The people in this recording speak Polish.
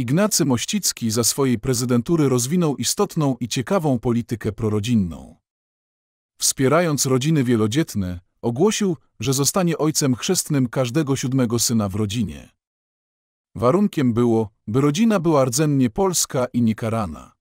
Ignacy Mościcki za swojej prezydentury rozwinął istotną i ciekawą politykę prorodzinną. Wspierając rodziny wielodzietne, ogłosił, że zostanie ojcem chrzestnym każdego siódmego syna w rodzinie. Warunkiem było, by rodzina była rdzennie polska i niekarana.